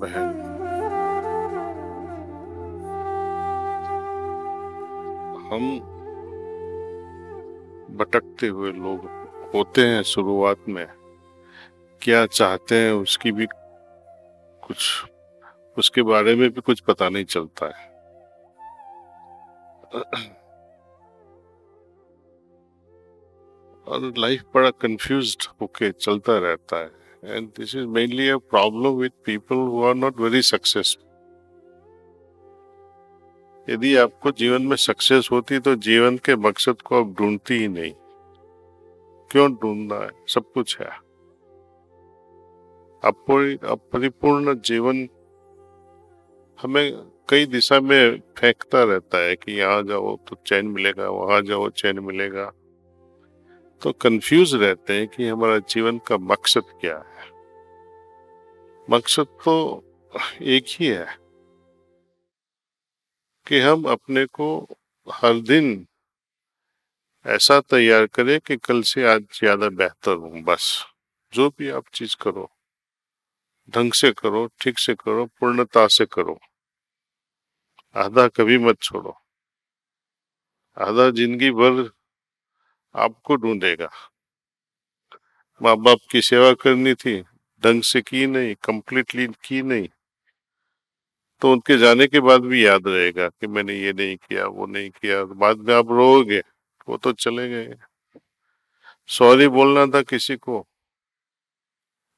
बहन हम भटकते हुए लोग होते हैं शुरुआत में क्या चाहते हैं उसकी भी कुछ उसके बारे में भी कुछ पता नहीं चलता है और लाइफ बड़ा कंफ्यूज्ड होके चलता रहता है And this is mainly a problem with people who are not very successful यदि आपको जीवन में सक्सेस होती तो जीवन के मकसद को आप ढूंढती ही नहीं क्यों ढूंढना है सब कुछ है अपरिपूर्ण जीवन हमें कई दिशा में फेंकता रहता है कि यहाँ जाओ तो चैन मिलेगा वहां जाओ चैन मिलेगा तो कंफ्यूज रहते हैं कि हमारा जीवन का मकसद क्या है मकसद तो एक ही है कि हम अपने को हर दिन ऐसा तैयार करें कि कल से आज ज्यादा बेहतर हूं बस जो भी आप चीज करो ढंग से करो ठीक से करो पूर्णता से करो आधा कभी मत छोड़ो आधा जिंदगी भर आपको ढूंढेगा माँ बाप की सेवा करनी थी ढंग से की नहीं कंप्लीटली की नहीं तो उनके जाने के बाद भी याद रहेगा कि मैंने ये नहीं किया वो नहीं किया बाद में आप रोओगे वो तो चले गए सॉरी बोलना था किसी को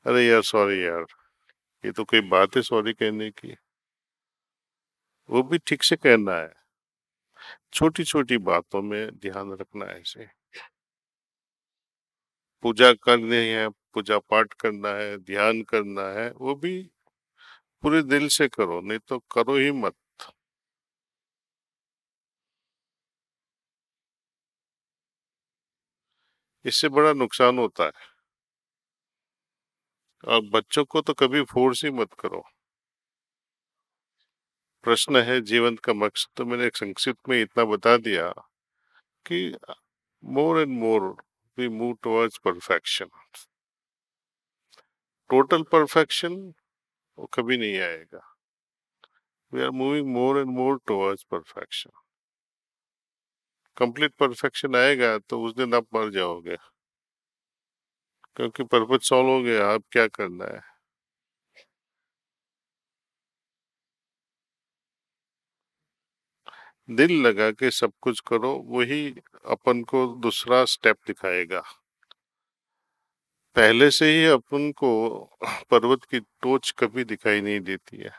अरे यार सॉरी यार ये तो कोई बात है सॉरी कहने की वो भी ठीक से कहना है छोटी छोटी बातों में ध्यान रखना है ऐसे पूजा करनी है पूजा पाठ करना है ध्यान करना है वो भी पूरे दिल से करो नहीं तो करो ही मत इससे बड़ा नुकसान होता है और बच्चों को तो कभी फोर्स ही मत करो प्रश्न है जीवन का मकसद तो मैंने संक्षिप्त में इतना बता दिया कि more and more we move towards perfection. Total perfection वो कभी नहीं आएगा we are moving more and more towards perfection complete perfection आएगा तो उस दिन आप मर जाओगे क्योंकि पर्पज सॉल्व हो गया आप क्या करना है दिल लगा के सब कुछ करो वही अपन को दूसरा स्टेप दिखाएगा पहले से ही अपन को पर्वत की टोच कभी दिखाई नहीं देती है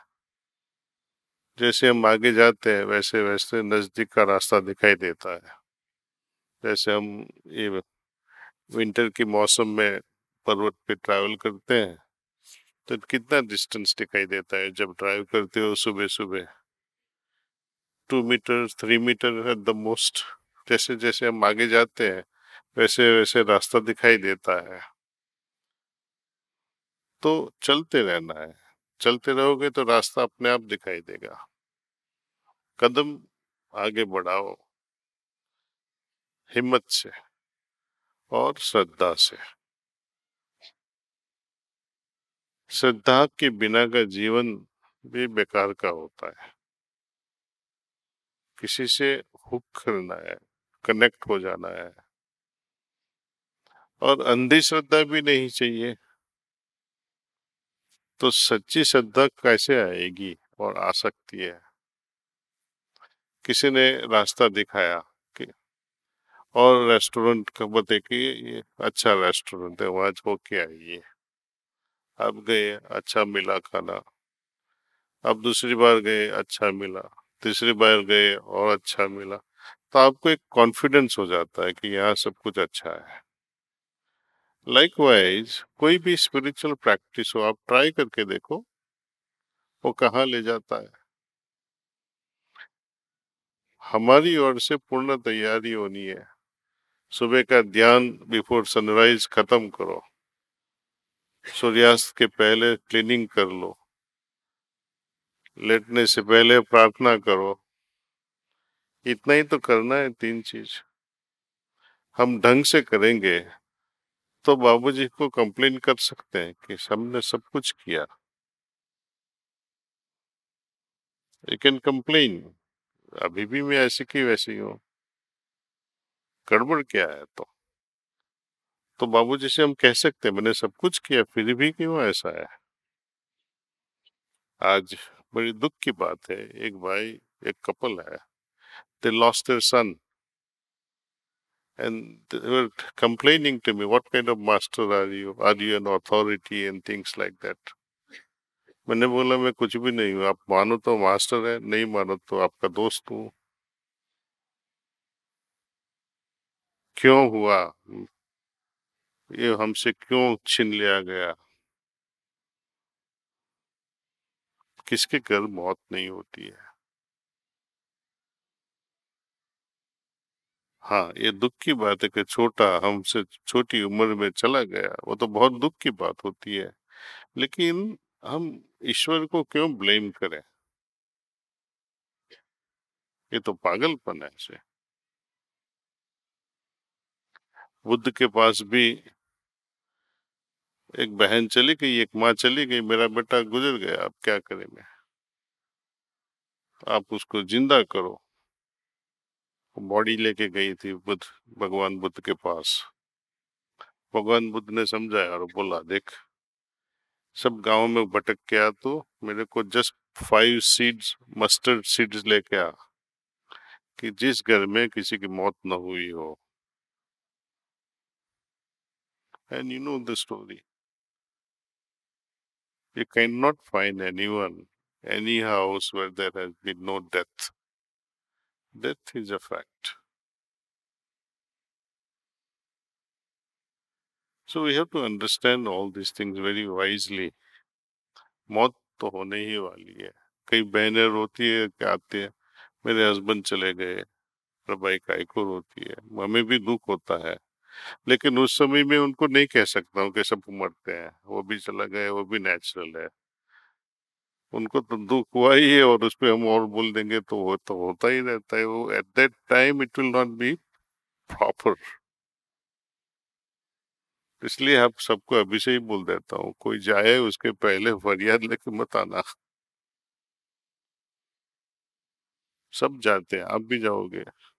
जैसे हम आगे जाते हैं वैसे वैसे नज़दीक का रास्ता दिखाई देता है जैसे हम ये विंटर के मौसम में पर्वत पे ट्रैवल करते हैं तो कितना डिस्टेंस दिखाई देता है जब ड्राइव करते हो सुबह सुबह two metre three metre at the most जैसे जैसे हम आगे जाते हैं वैसे वैसे रास्ता दिखाई देता है तो चलते रहना है चलते रहोगे तो रास्ता अपने आप दिखाई देगा कदम आगे बढ़ाओ हिम्मत से और श्रद्धा से श्रद्धा के बिना का जीवन भी बेकार का होता है किसी से हुक करना है कनेक्ट हो जाना है और अंधी श्रद्धा भी नहीं चाहिए तो सच्ची श्रद्धा कैसे आएगी और आ सकती है किसी ने रास्ता दिखाया कि और रेस्टोरेंट का बते कि ये अच्छा रेस्टोरेंट है वहां जो के आइए अब गए अच्छा मिला खाना अब दूसरी बार गए अच्छा मिला तीसरी बार गए और अच्छा मिला तो आपको एक कॉन्फिडेंस हो जाता है कि यहाँ सब कुछ अच्छा है लाइकवाइज कोई भी स्पिरिचुअल प्रैक्टिस हो आप ट्राई करके देखो वो कहाँ ले जाता है हमारी ओर से पूर्ण तैयारी होनी है सुबह का ध्यान बिफोर सनराइज खत्म करो सूर्यास्त के पहले क्लीनिंग कर लो लेटने से पहले प्रार्थना करो इतना ही तो करना है तीन चीज हम ढंग से करेंगे तो बाबूजी को कंप्लेन कर सकते हैं कि हमने सब कुछ किया कैन कंप्लेन अभी भी मैं ऐसी की वैसी हूँ गड़बड़ क्या है तो तो बाबूजी से हम कह सकते हैं मैंने सब कुछ किया फिर भी क्यों ऐसा है आज बड़ी दुख की बात है एक भाई एक कपल है they lost their son and they complaining to me what kind of master are you are you an authority and things like that मैंने बोला मैं कुछ भी नहीं हूँ आप मानो तो मास्टर है नहीं मानो तो आपका दोस्त हूँ क्यों हुआ ये हमसे क्यों छीन लिया गया किसके घर मौत नहीं होती है हाँ ये दुख की बात है कि छोटा हमसे छोटी उम्र में चला गया वो तो बहुत दुख की बात होती है लेकिन हम ईश्वर को क्यों ब्लेम करें ये तो पागलपन है ऐसे बुद्ध के पास भी एक बहन चली गई एक माँ चली गई मेरा बेटा गुजर गया अब क्या करें मैं आप उसको जिंदा करो बॉडी लेके गई थी बुद्ध भगवान बुद्ध के पास भगवान बुद्ध ने समझाया और बोला देख सब गांव में भटक के आ तो मेरे को just five seeds mustard seeds लेके आ कि जिस घर में किसी की मौत न हुई हो and you know the story You cannot find anyone, any house where there has been no death. Death is a fact. So we have to understand all these things very wisely. मौत तो होने ही वाली है कई बहनें रोती है क्या आती है मेरे हस्बैंड चले गए प्रभाई काय को रोती है हमें भी दुख होता है लेकिन उस समय में उनको नहीं कह सकता हूँ कि सब मरते हैं वो भी चला गया वो भी नेचुरल है उनको तो दुख हुआ ही है और उस पर हम और बोल देंगे तो वो तो होता ही रहता है वो at that time it will not be proper इसलिए आप सबको अभी से ही बोल देता हूँ कोई जाए उसके पहले फरियाद लेके मत आना सब जाते हैं आप भी जाओगे